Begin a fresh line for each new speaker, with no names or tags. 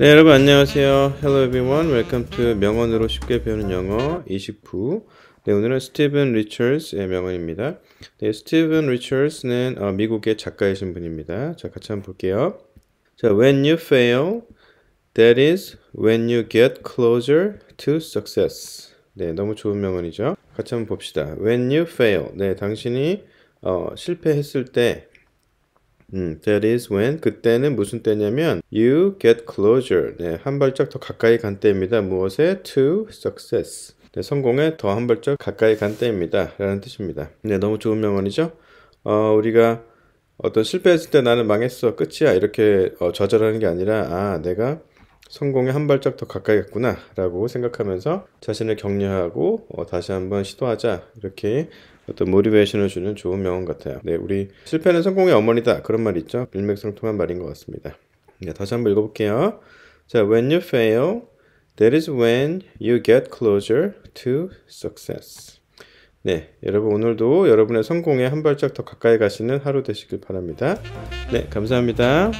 네 여러분 안녕하세요 Hello everyone welcome to 명언으로 쉽게 배우는 영어 29네 오늘은 스티븐 리처스의 명언입니다 네 스티븐 리처스는 어, 미국의 작가이신 분입니다 자 같이 한번 볼게요 자 When you fail that is when you get closer to success 네 너무 좋은 명언이죠 같이 한번 봅시다 When you fail 네 당신이 어, 실패했을 때 음, that is when 그때는 무슨 때냐면 you get closer 네, 한 발짝 더 가까이 간 때입니다. 무엇에 to success 네, 성공에 더 한 발짝 가까이 간 때입니다. 라는 뜻입니다. 네, 너무 좋은 명언이죠. 어, 우리가 어떤 실패했을 때 나는 망했어 끝이야 이렇게 어, 좌절하는 게 아니라 아 내가 성공에 한 발짝 더 가까이 갔구나 라고 생각하면서 자신을 격려하고 어, 다시 한번 시도하자 이렇게 어떤 모리베이션을 주는 좋은 명언 같아요. 네, 우리 실패는 성공의 어머니다 그런 말 있죠. 일맥상통한 말인 것 같습니다. 네, 다시 한번 읽어볼게요. 자, when you fail, that is when you get closer to success. 네, 여러분 오늘도 여러분의 성공에 한 발짝 더 가까이 가시는 하루 되시길 바랍니다. 네, 감사합니다.